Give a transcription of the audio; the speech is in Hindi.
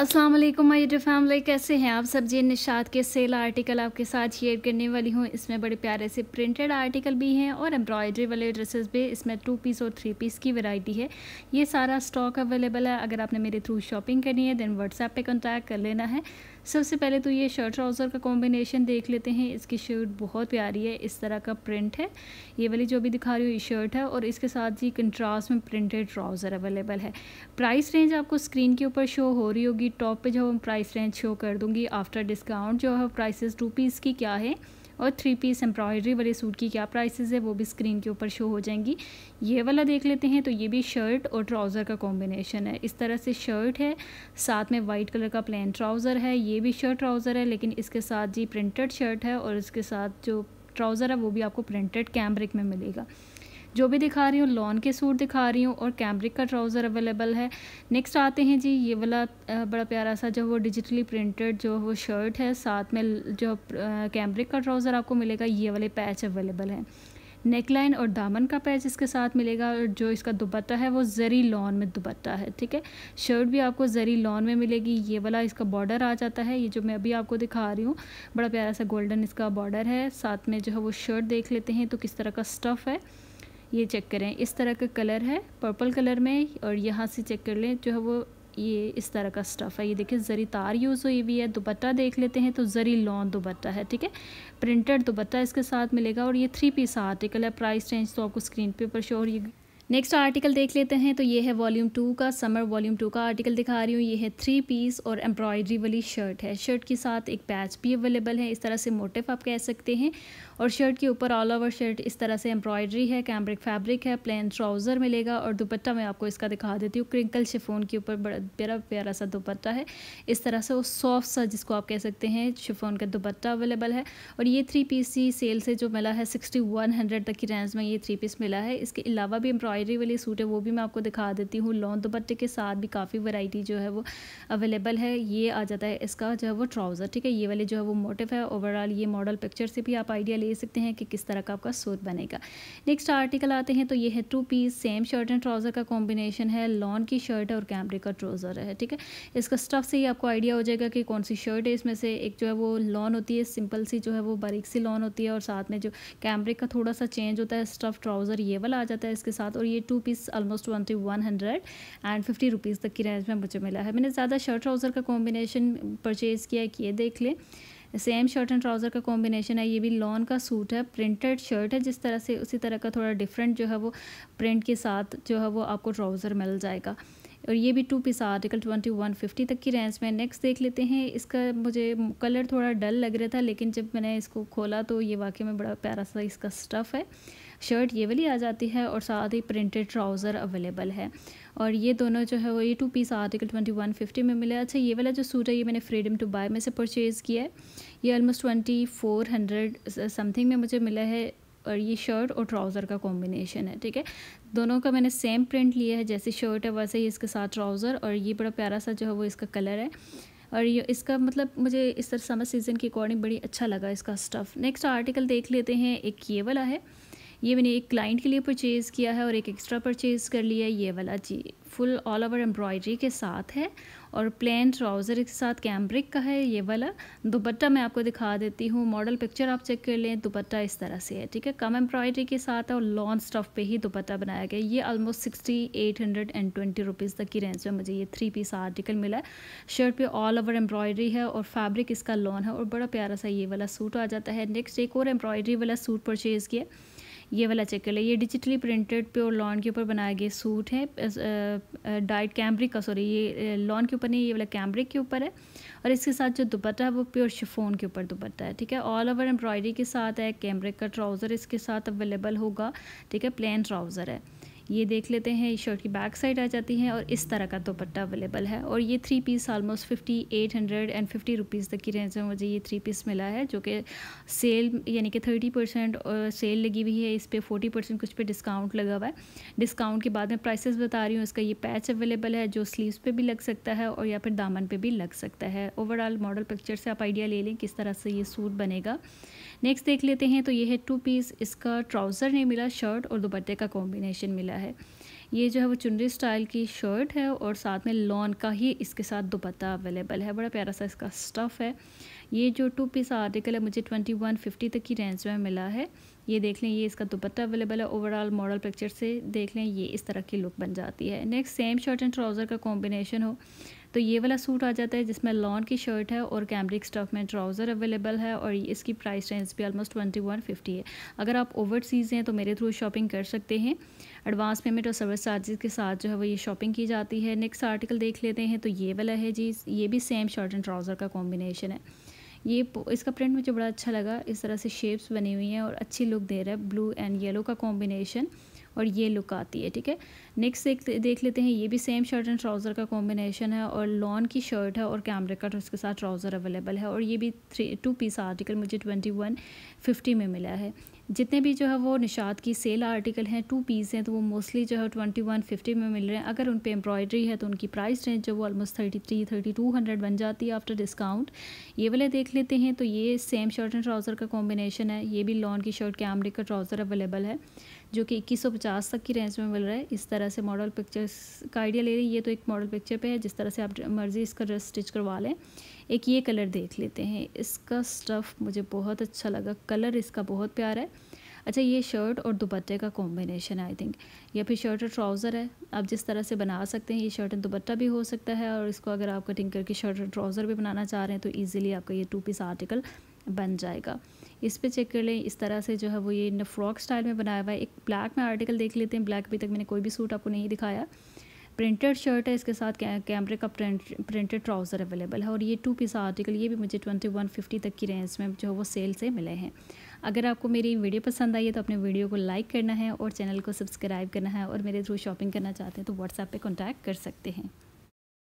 अस्सलाम वालेकुम माय डियर फैमिली कैसे हैं आप सब जी निशात के सेल आर्टिकल आपके साथ शेयर करने वाली हूँ इसमें बड़े प्यारे से प्रिंटेड आर्टिकल भी हैं और एम्ब्रॉयडरी वाले ड्रेसेस भी इसमें टू पीस और थ्री पीस की वैरायटी है ये सारा स्टॉक अवेलेबल है अगर आपने मेरे थ्रू शॉपिंग करनी है देन व्हाट्सएप पे कॉन्टैक्ट कर लेना है सबसे पहले तो ये शर्ट ट्राउज़र का कॉम्बिनेशन देख लेते हैं इसकी शर्ट बहुत प्यारी है इस तरह का प्रिंट है ये वाली जो भी दिखा रही हूँ ये शर्ट है और इसके साथ ही कंट्रास्ट में प्रिंटेड ट्राउज़र अवेलेबल है प्राइस रेंज आपको स्क्रीन के ऊपर शो हो रही होगी टॉप पे जो हम प्राइस रेंज शो कर दूँगी आफ्टर डिस्काउंट जो है प्राइसेस रुपीज़ की क्या है और थ्री पीस एम्ब्रॉयडरी वाले सूट की क्या प्राइसेस है वो भी स्क्रीन के ऊपर शो हो जाएंगी ये वाला देख लेते हैं तो ये भी शर्ट और ट्राउज़र का कॉम्बिनेशन है इस तरह से शर्ट है साथ में वाइट कलर का प्लेन ट्राउज़र है ये भी शर्ट ट्राउज़र है लेकिन इसके साथ जी प्रिंटेड शर्ट है और इसके साथ जो ट्राउज़र है वो भी आपको प्रिंटेड कैमरिक में मिलेगा जो भी दिखा रही हूँ लॉन के सूट दिखा रही हूँ और कैमरिक का ट्राउज़र अवेलेबल है नेक्स्ट आते हैं जी ये वाला बड़ा प्यारा सा जो वो डिजिटली प्रिंटेड जो वो शर्ट है साथ में जो कैमरिक का ट्राउज़र आपको मिलेगा ये वाले पैच अवेलेबल है नेकलाइन और दामन का पैच इसके साथ मिलेगा और जो इसका दुपट्टा है वो जरी लॉन में दुपट्टा है ठीक है शर्ट भी आपको जरी लॉन में मिलेगी ये वाला इसका बॉर्डर आ जाता है ये जो मैं अभी आपको दिखा रही हूँ बड़ा प्यारा सा गोल्डन इसका बॉर्डर है साथ में जो है वो शर्ट देख लेते हैं तो किस तरह का स्टफ़ है ये चेक करें इस तरह का कलर है पर्पल कलर में और यहाँ से चेक कर लें जो है वो ये इस तरह का स्टफ़ है ये देखिए ज़री तार यूज़ हुई भी है दुपट्टा देख लेते हैं तो ज़री लॉन दुपट्टा है ठीक है प्रिंटेड दुपट्टा इसके साथ मिलेगा और ये थ्री पीस आर्टिकल है प्राइस रेंज तो आपको स्क्रीन पे पर शोर ये नेक्स्ट आर्टिकल देख लेते हैं तो ये है वॉल्यूम टू का समर वॉल्यूम टू का आर्टिकल दिखा रही हूँ ये है थ्री पीस और एम्ब्रॉयडरी वाली शर्ट है शर्ट के साथ एक पैच भी अवेलेबल है इस तरह से मोटिफ आप कह सकते हैं और शर्ट के ऊपर ऑल ओवर शर्ट इस तरह से एम्ब्रॉयडरी है कैम्ब्रिक फैब्रिक है प्लेन ट्राउज़र मिलेगा और दुपट्टा मैं आपको इसका दिखा देती हूँ क्रिंकल शिफोन के ऊपर बड़ा प्यारा प्यारा सा दुपट्टा है इस तरह से वो सॉफ्ट सा जिसको आप कह सकते हैं शिफोन का दुपट्टा अवेलेबल है और ये थ्री पीस ही सेल से जो मिला है सिक्सटी वन हंड्रेड तक की रेंज में ये थ्री पीस मिला है इसके अलावा भी एम्ब्रॉय एम्ब्रॉयडरी वाले सूट है वो भी मैं आपको दिखा देती हूँ लॉन दुपट्टे के साथ भी काफ़ी वैरायटी जो है वो अवेलेबल है ये आ जाता है इसका जो है वो ट्राउज़र ठीक है ये वाले जो है वो मोटिव है ओवरऑल ये मॉडल पिक्चर से भी आप आइडिया ले सकते हैं कि किस तरह का आपका सूट बनेगा नेक्स्ट आर्टिकल आते हैं तो ये है two piece same shirt and trouser का कॉम्बिनेशन है लॉन की शर्ट और कैमरे का ट्राउज़र है ठीक है इसका स्टफ़ से ही आपको आइडिया हो जाएगा कि कौन सी शर्ट है इसमें से एक जो है वो लॉन होती है सिंपल सी जो है वो बारीक सी लॉन होती है और साथ में जो कैमरे का थोड़ा सा चेंज होता है स्टफ़ ट्राउज़र ये वाला आ जाता है इसके साथ और ये two piece almost one two one hundred and fifty rupees तक की रेंज में मुझे मिला है मैंने ज़्यादा शर्ट ट्राउज़र का कॉम्बिनेशन परचेज़ किया कि ये देख लें सेम शर्ट एंड ट्राउज़र का कॉम्बिनेशन है ये भी लॉन का सूट है प्रिंटेड शर्ट है जिस तरह से उसी तरह का थोड़ा डिफरेंट जो है वो प्रिंट के साथ जो है वो आपको ट्राउज़र मिल जाएगा और ये भी two piece article twenty one fifty तक की रेंज में नेक्स्ट देख लेते हैं इसका मुझे कलर थोड़ा डल लग रहा था लेकिन जब मैंने इसको खोला तो ये वाकई में बड़ा प्यारा सा इसका स्टफ़ है शर्ट ये वाली आ जाती है और साथ ही प्रिंटेड ट्राउज़र अवेलेबल है और ये दोनों जो है वो ये two piece article twenty one fifty में मिला अच्छा ये वाला जो सूट है ये मैंने फ्रीडम टू बाय में से परचेज़ किया है ये almost twenty four hundred something में मुझे मिला है और ये शर्ट और ट्राउज़र का कॉम्बिनेशन है ठीक है दोनों का मैंने सेम प्रिंट लिया है जैसे शर्ट है वैसे ही इसके साथ ट्राउज़र और ये बड़ा प्यारा सा जो है वो इसका कलर है और ये इसका मतलब मुझे इस तरह समर सीज़न के अकॉर्डिंग बड़ी अच्छा लगा इसका स्टफ़ नेक्स्ट आर्टिकल देख लेते हैं एक ये वाला है ये मैंने एक क्लाइंट के लिए परचेज़ किया है और एक एक्स्ट्रा परचेज़ कर लिया है ये वाला जी फुल ऑल ओवर एम्ब्रॉयडरी के साथ है और प्लेन ट्राउज़र के साथ कैम्ब्रिक का है ये वाला दुपट्टा मैं आपको दिखा देती हूँ मॉडल पिक्चर आप चेक कर लें दुपट्टा इस तरह से है ठीक है कम एम्ब्रॉयडरी के साथ है और लॉन्ग स्टफ पे ही दुपट्टा बनाया गया ये almost sixty eight hundred and twenty rupees तक की रेंज में मुझे ये थ्री पीस आर्टिकल मिला है शर्ट पर ऑल ओवर एम्ब्रॉयडरी है और फैब्रिक इसका लॉन है और बड़ा प्यारा सा ये वाला सूट आ जाता है नेक्स्ट एक और एम्ब्रॉयडरी वाला सूट परचेज़ किया ये वाला चेक कर लें ये डिजिटली प्रिंटेड प्योर लॉन के ऊपर बनाया गया सूट है डाइट कैम्ब्रिक का सॉरी ये लॉन के ऊपर नहीं ये वाला कैम्ब्रिक के ऊपर है और इसके साथ जो दुपट्टा है वो प्योर शिफोन के ऊपर दुपट्टा है ठीक है ऑल ओवर एम्ब्रॉयडरी के साथ है कैम्ब्रिक का ट्राउज़र इसके साथ अवेलेबल होगा ठीक है प्लेन ट्राउज़र है ये देख लेते हैं शर्ट की बैक साइड आ जाती है और इस तरह का दोपट्टा अवेलेबल है और ये three piece almost fifty eight hundred and fifty rupees तक की रेंज में मुझे ये थ्री पीस मिला है जो कि सेल यानी कि थर्टी परसेंट सेल लगी हुई है इस पर फोर्टी परसेंट कुछ पे डिस्काउंट लगा हुआ है डिस्काउंट के बाद मैं प्राइसेस बता रही हूँ इसका ये पैच अवेलेबल है जो स्लीव्स पे भी लग सकता है और या फिर दामन पे भी लग सकता है ओवरऑल मॉडल पिक्चर से आप आइडिया ले लें किस तरह से ये सूट बनेगा नेक्स्ट देख लेते हैं तो ये है टू पीस इसका ट्राउज़र नहीं मिला शर्ट और दोपट्टे का कॉम्बिनेशन मिला है है ये जो है वो चुनरी स्टाइल की शर्ट है और साथ में लॉन का ही इसके साथ दुपट्टा अवेलेबल है बड़ा प्यारा सा इसका स्टफ़ है ये जो टू पीस आर्टिकल है मुझे ट्वेंटी वन फिफ्टी तक की रेंज में मिला है ये देख लें ये इसका दुपट्टा अवेलेबल है ओवरऑल मॉडल पिक्चर से देख लें ये इस तरह की लुक बन जाती है next same shirt and trouser का कॉम्बिनेशन हो तो ये वाला सूट आ जाता है जिसमें लॉन की शर्ट है और कैमरिक स्टफ में ट्राउज़र अवेलेबल है और इसकी प्राइस रेंज भी ऑलमोस्ट ट्वेंटी वन फिफ्टी है अगर आप ओवरसीज़ हैं तो मेरे थ्रू शॉपिंग कर सकते हैं एडवांस पेमेंट और सर्विस चार्जेस के साथ जो है वो ये शॉपिंग की जाती है नेक्स्ट आर्टिकल देख लेते हैं तो ये वाला है जी ये भी सेम शर्ट एंड ट्राउज़र का कॉम्बिनेशन है ये इसका प्रिंट मुझे बड़ा अच्छा लगा इस तरह से शेप्स बनी हुई हैं और अच्छी लुक दे रहा है ब्लू एंड येलो का कॉम्बिनेशन और ये लुक आती है ठीक है नेक्स्ट एक देख लेते हैं ये भी सेम शर्ट एंड ट्राउज़र का कॉम्बिनेशन है और लॉन की शर्ट है और कैमरे कट उसके साथ ट्राउज़र अवेलेबल है और ये भी थ्री टू पीस आर्टिकल मुझे ट्वेंटी वन फिफ्टी में मिला है जितने भी जो है वो निषाद की सेल आर्टिकल हैं टू पीस हैं तो वो मोस्टली जो है ट्वेंटी वन फिफ्टी में मिल रहे हैं अगर उन पर एम्ब्रॉयडरी है तो उनकी प्राइस रेंज जो वो almost thirty three thirty two hundred बन जाती है आफ्टर डिस्काउंट ये वाले देख लेते हैं तो ये सेम शर्ट एंड ट्राउज़र का कॉम्बिनेशन है ये भी लॉन की शर्ट कैमरे का ट्राउज़र अवेलेबल है जो कि इक्कीस सौ पचास तक की रेंज में मिल रहा है इस तरह से मॉडल पिक्चर्स का आइडिया ले रही है ये तो एक मॉडल पिक्चर पर है जिस तरह से आप मर्ज़ी इसका ड्रेस स्टिच करवा लें एक ये कलर देख लेते हैं इसका स्टफ़ मुझे बहुत अच्छा लगा कलर इसका बहुत प्यारा है अच्छा ये शर्ट और दुपट्टे का कॉम्बिनेशन आई थिंक या फिर शर्ट और ट्राउज़र है आप जिस तरह से बना सकते हैं ये शर्ट और दुपट्टा भी हो सकता है और इसको अगर आप कटिंग करके शर्ट और ट्राउज़र भी बनाना चाह रहे हैं तो ईज़िली आपका ये टू पीस आर्टिकल बन जाएगा इस पे चेक कर लें इस तरह से जो है वो ये फ्रॉक स्टाइल में बनाया हुआ है एक ब्लैक में आर्टिकल देख लेते हैं ब्लैक अभी तक मैंने कोई भी सूट आपको नहीं दिखाया प्रिंटेड शर्ट है इसके साथ कैमरे का प्रिंट प्रिंटेड ट्राउज़र अवेलेबल है और ये टू पीस आर्टिकल ये भी मुझे ट्वेंटी वन फिफ्टी तक की रेंज में जो है वो सेल से मिले हैं अगर आपको मेरी वीडियो पसंद आई है तो अपने वीडियो को लाइक करना है और चैनल को सब्सक्राइब करना है और मेरे थ्रू शॉपिंग करना चाहते हैं तो व्हाट्सएप पर कॉन्टैक्ट कर सकते हैं